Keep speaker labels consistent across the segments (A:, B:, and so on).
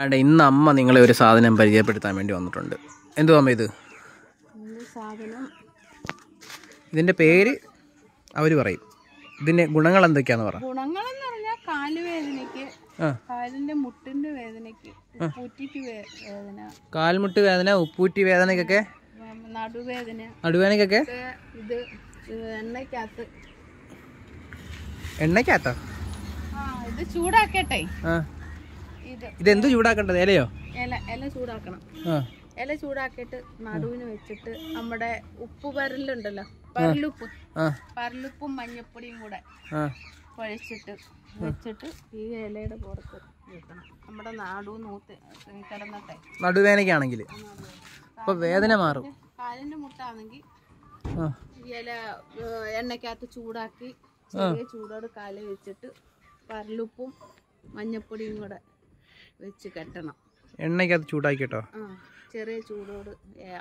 A: അവിടെ ഇന്ന് അമ്മ നിങ്ങളെ ഒരു സാധനം പരിചയപ്പെടുത്താൻ വേണ്ടി വന്നിട്ടുണ്ട് എന്തോ അമ്മ ഇത് ഇതിന്റെ പേര് അവര് പറയും ഇതിന്റെ ഗുണങ്ങൾ എന്തൊക്കെയാന്ന് പറഞ്ഞാൽ
B: മുട്ടിന്റെ വേദനയ്ക്ക് വേദന
A: കാൽമുട്ട് വേദന ഉപ്പൂറ്റി വേദനയ്ക്കൊക്കെ
B: നടുവേദനക്കൊക്കെ എണ്ണക്കാത്ത നടുവേദനയ്ക്കൊക്കെ ഇത് ആ ഇത് ചൂടാക്കട്ടെ
A: ആ ഇതെന്ത് ചൂടാക്കേണ്ടത് ഇലയോ
B: ഇല ഇല ചൂടാക്കണം ഇല ചൂടാക്കിയിട്ട് നടുവിന് വെച്ചിട്ട് നമ്മുടെ ഉപ്പ് പരലുണ്ടല്ലോ പരലുപ്പ് പരലുപ്പും മഞ്ഞപ്പൊടിയും കൂടെ കുഴച്ചിട്ട് വെച്ചിട്ട് ഈ ഇലയുടെ പുറത്ത് വെക്കണം നമ്മുടെ നടു നൂത്ത് കിടന്നത്തെ
A: നടുവേനയ്ക്കാണെങ്കിൽ അപ്പൊ വേദന മാറും
B: കാലിന്റെ മുട്ടാണെങ്കിൽ ഇല എണ്ണക്കകത്ത് ചൂടാക്കി ചെറിയ ചൂടോട് കാലിൽ വെച്ചിട്ട് പരലുപ്പും മഞ്ഞപ്പൊടിയും കൂടെ വെച്ച് കെട്ടണം
A: എണ്ണയ്ക്കകത്ത് ചൂടാക്കി കേട്ടോ
B: ചെറിയ ചൂടോട്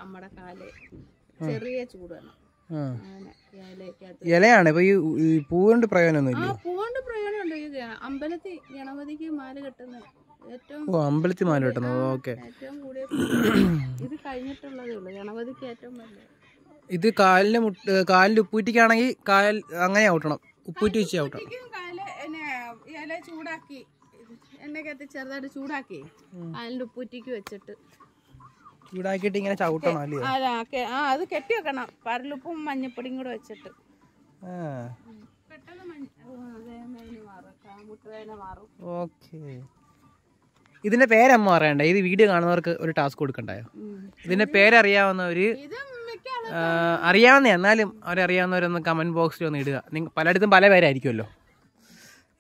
B: അമ്മടെ കാല് ചെറിയ ചൂട് വേണം
A: ഇലയാണ് ഇപ്പൊ ഈ പൂവുകൊണ്ട് പ്രയോജനമൊന്നുമില്ല
B: പൂവുകൊണ്ട് പ്രയോജനമുണ്ട് അമ്പലത്തിൽ ഗണപതിക്ക് മാല കെട്ടുന്നത് ഓ
A: അമ്പലത്തിൽ മാല കെട്ടുന്നത് ഓക്കെ
B: ഇത് കഴിഞ്ഞിട്ടുള്ളതേ ഉള്ളൂ ഏറ്റവും വലിയ
A: ഇത് കാലിന് മുട്ട് കാലിൽ ഉപ്പൂറ്റിക്കാണെങ്കിൽ കാൽ അങ്ങനെ ഔട്ടണം ഉപ്പൂറ്റി വെച്ച് ഔട്ടണം
B: ചൂടാക്കി എണ്ണക്കകത്ത് ചെറുതായിട്ട് ചൂടാക്കി അതിൻ്റെ ഉപ്പൂറ്റിക്ക് വെച്ചിട്ട്
A: ചൂടാക്കിയിട്ട് ഇങ്ങനെ ചവിട്ടണം അല്ലേ
B: അതാ ആ അത് കെട്ടി വെക്കണം പരലുപ്പും മഞ്ഞപ്പൊടിയും കൂടെ വെച്ചിട്ട്
A: ഇതിന്റെ പേരമ്മ പറയണ്ട ഇത് വീഡിയോ കാണുന്നവർക്ക് ഒരു ടാസ്ക് കൊടുക്കണ്ടായോ ഇതിന്റെ പേരറിയാവുന്നവര് അറിയാവുന്ന എന്നാലും അവരറിയാവുന്നവരൊന്ന് കമന്റ് ബോക്സിൽ ഒന്ന് ഇടുക പലയിടത്തും പല പേരായിരിക്കുമല്ലോ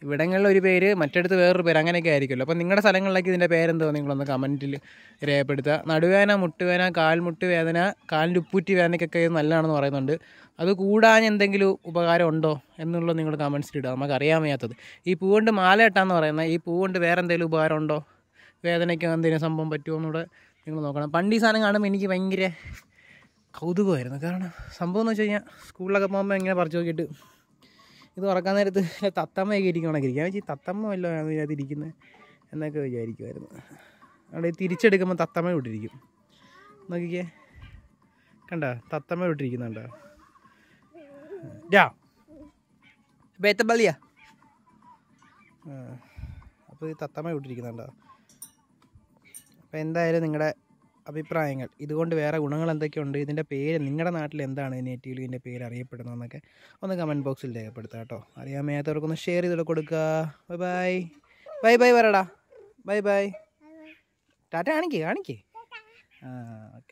A: ഇവിടങ്ങളിൽ ഒരു പേര് മറ്റടുത്ത് വേറൊരു പേര് അങ്ങനെയൊക്കെ ആയിരിക്കുമല്ലോ അപ്പോൾ നിങ്ങളുടെ സ്ഥലങ്ങളിലേക്ക് ഇതിൻ്റെ പേരെന്തോ നിങ്ങളൊന്ന് കമൻറ്റിൽ രേഖപ്പെടുത്തുക നടുവേന മുട്ടുവേന കാൽമുട്ട് വേദന കാലിൻ്റെ വേദനയ്ക്കൊക്കെ ഇത് നല്ലതാണെന്ന് പറയുന്നുണ്ട് അത് കൂടാൻ എന്തെങ്കിലും ഉപകാരം ഉണ്ടോ എന്നുള്ളത് നിങ്ങൾ കമൻസിൽ ഇടുക നമുക്ക് അറിയാൻ വയ്യാത്തത് ഈ പൂ കൊണ്ട് മാല കെട്ടാന്ന് പറയുന്നത് ഈ പൂ കൊണ്ട് വേറെ എന്തെങ്കിലും ഉപകാരം ഉണ്ടോ വേദനയ്ക്കോ എന്തെങ്കിലും സംഭവം പറ്റുമോ എന്നൂടെ നിങ്ങൾ നോക്കണം പണ്ട് ഈ സാധനം കാണുമ്പോൾ എനിക്ക് ഭയങ്കര കൗതുകമായിരുന്നു കാരണം സംഭവം എന്ന് വെച്ച് കഴിഞ്ഞാൽ സ്കൂളിലൊക്കെ പോകുമ്പോൾ ഇങ്ങനെ പറിച്ചു നോക്കിയിട്ട് ഇത് ഉറക്കാൻ നേരത്ത് തത്തമ്മയൊക്കെ ഇരിക്കണമെങ്കിൽ ഇരിക്കും ഞാൻ തത്തമ്മ വല്ലോ ഇതിനകത്ത് ഇരിക്കുന്നത് എന്നൊക്കെ വിചാരിക്കുമായിരുന്നു അവിടെ തിരിച്ചെടുക്കുമ്പോൾ തത്തമ്മ വിട്ടിരിക്കും നോക്കിക്കേ കണ്ട തത്തമ്മ വിട്ടിരിക്കുന്നുണ്ടോ ബേത്തപ്പള്ളിയാ അപ്പോൾ ഈ തത്തമ്മ വിട്ടിരിക്കുന്നുണ്ടോ അപ്പോൾ എന്തായാലും നിങ്ങളുടെ അഭിപ്രായങ്ങൾ ഇതുകൊണ്ട് വേറെ ഗുണങ്ങൾ എന്തൊക്കെയുണ്ട് ഇതിൻ്റെ പേര് നിങ്ങളുടെ നാട്ടിൽ എന്താണ് നെറ്റീവ് ലീവിൻ്റെ പേര് അറിയപ്പെടുന്നതെന്നൊക്കെ ഒന്ന് കമൻറ്റ് ബോക്സിൽ രേഖപ്പെടുത്തുക കേട്ടോ അറിയാൻ മേയാത്തവർക്കൊന്ന് ഷെയർ ചെയ്ത് കൊടുക്കുക ബൈ ബൈ ബൈ ബൈ വരടാ ബൈ ബൈ ടാറ്റ കാണിക്കേ കാണിക്കേ ആ